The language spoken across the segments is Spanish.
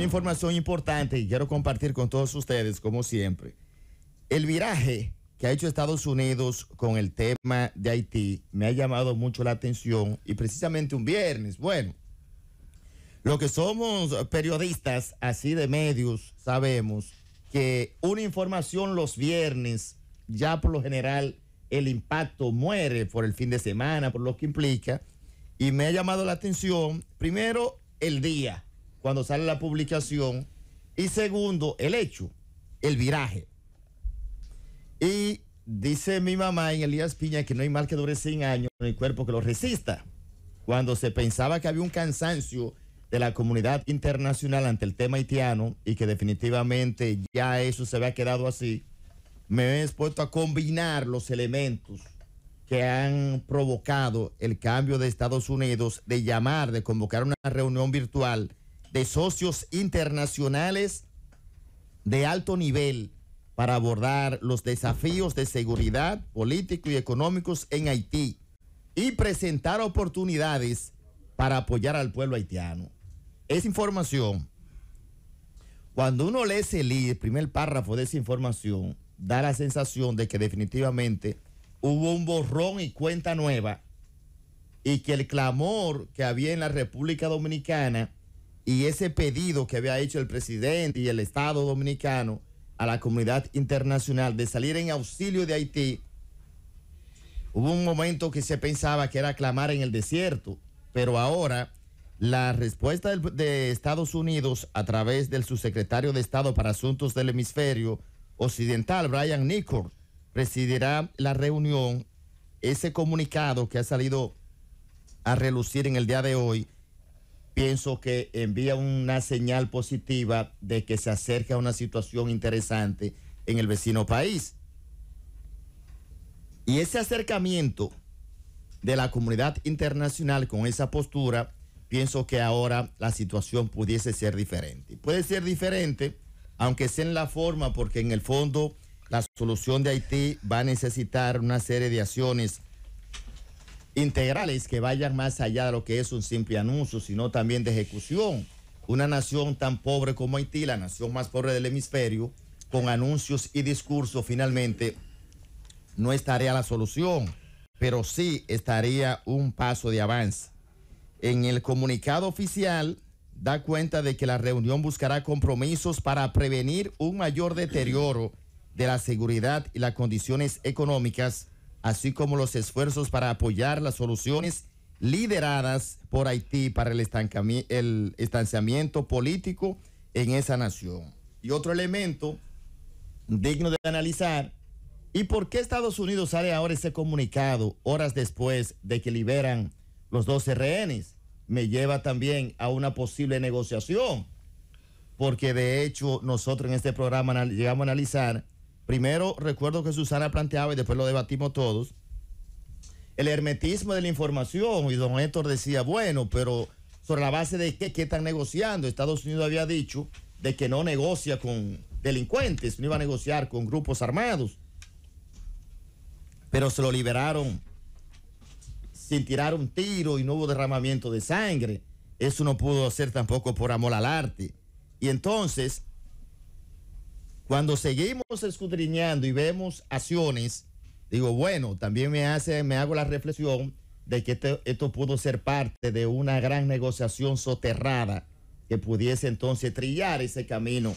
una información importante y quiero compartir con todos ustedes, como siempre. El viraje que ha hecho Estados Unidos con el tema de Haití me ha llamado mucho la atención y precisamente un viernes, bueno, lo que somos periodistas así de medios sabemos que una información los viernes ya por lo general el impacto muere por el fin de semana, por lo que implica. Y me ha llamado la atención, primero, el día cuando sale la publicación. Y segundo, el hecho, el viraje. Y dice mi mamá en Elías Piña que no hay mal que dure 100 años en el cuerpo que lo resista. Cuando se pensaba que había un cansancio de la comunidad internacional ante el tema haitiano y que definitivamente ya eso se había quedado así, me he expuesto a combinar los elementos que han provocado el cambio de Estados Unidos de llamar, de convocar una reunión virtual de socios internacionales de alto nivel para abordar los desafíos de seguridad, político y económicos en Haití y presentar oportunidades para apoyar al pueblo haitiano. Esa información, cuando uno lee ese el primer párrafo de esa información, da la sensación de que definitivamente hubo un borrón y cuenta nueva y que el clamor que había en la República Dominicana y ese pedido que había hecho el presidente y el Estado dominicano a la comunidad internacional de salir en auxilio de Haití, hubo un momento que se pensaba que era clamar en el desierto, pero ahora la respuesta de Estados Unidos a través del subsecretario de Estado para Asuntos del Hemisferio Occidental, Brian Nichols, presidirá la reunión. Ese comunicado que ha salido a relucir en el día de hoy pienso que envía una señal positiva de que se acerca a una situación interesante en el vecino país. Y ese acercamiento de la comunidad internacional con esa postura, pienso que ahora la situación pudiese ser diferente. Puede ser diferente, aunque sea en la forma, porque en el fondo la solución de Haití va a necesitar una serie de acciones integrales que vayan más allá de lo que es un simple anuncio, sino también de ejecución. Una nación tan pobre como Haití, la nación más pobre del hemisferio, con anuncios y discursos, finalmente no estaría la solución, pero sí estaría un paso de avance. En el comunicado oficial da cuenta de que la reunión buscará compromisos para prevenir un mayor deterioro de la seguridad y las condiciones económicas así como los esfuerzos para apoyar las soluciones lideradas por Haití para el, el estanciamiento político en esa nación. Y otro elemento digno de analizar, ¿y por qué Estados Unidos sale ahora ese comunicado horas después de que liberan los dos rehenes? Me lleva también a una posible negociación, porque de hecho nosotros en este programa llegamos a analizar Primero, recuerdo que Susana planteaba, y después lo debatimos todos, el hermetismo de la información. Y don Héctor decía, bueno, pero sobre la base de qué, están negociando. Estados Unidos había dicho de que no negocia con delincuentes, no iba a negociar con grupos armados. Pero se lo liberaron sin tirar un tiro y no hubo derramamiento de sangre. Eso no pudo hacer tampoco por amor al arte. Y entonces, cuando seguimos escudriñando y vemos acciones, digo, bueno, también me, hace, me hago la reflexión de que esto, esto pudo ser parte de una gran negociación soterrada que pudiese entonces trillar ese camino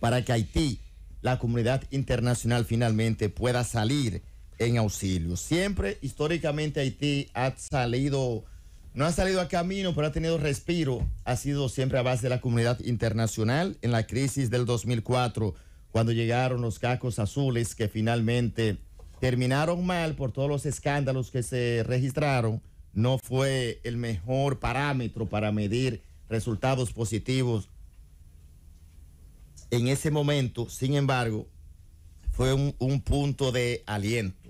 para que Haití, la comunidad internacional, finalmente pueda salir en auxilio. Siempre históricamente Haití ha salido no ha salido a camino, pero ha tenido respiro. Ha sido siempre a base de la comunidad internacional en la crisis del 2004, cuando llegaron los cacos azules que finalmente terminaron mal por todos los escándalos que se registraron. No fue el mejor parámetro para medir resultados positivos en ese momento. Sin embargo, fue un, un punto de aliento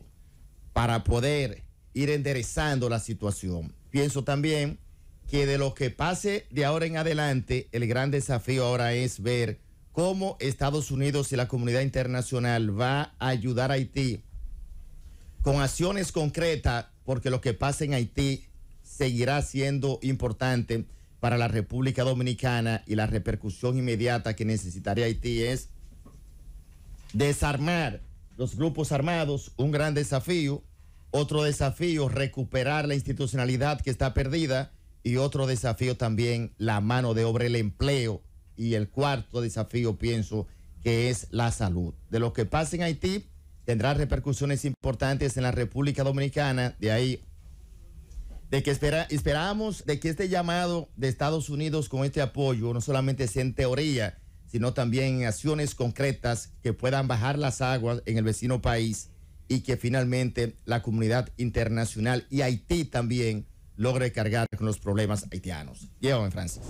para poder ir enderezando la situación pienso también que de lo que pase de ahora en adelante, el gran desafío ahora es ver cómo Estados Unidos y la comunidad internacional va a ayudar a Haití con acciones concretas, porque lo que pase en Haití seguirá siendo importante para la República Dominicana y la repercusión inmediata que necesitaría Haití es desarmar los grupos armados, un gran desafío, otro desafío, recuperar la institucionalidad que está perdida. Y otro desafío también, la mano de obra, el empleo. Y el cuarto desafío, pienso, que es la salud. De lo que pasa en Haití tendrá repercusiones importantes en la República Dominicana. De ahí, de que esperamos de que este llamado de Estados Unidos con este apoyo no solamente sea en teoría, sino también en acciones concretas que puedan bajar las aguas en el vecino país y que finalmente la comunidad internacional y Haití también logre cargar con los problemas haitianos. Llévame, Francis.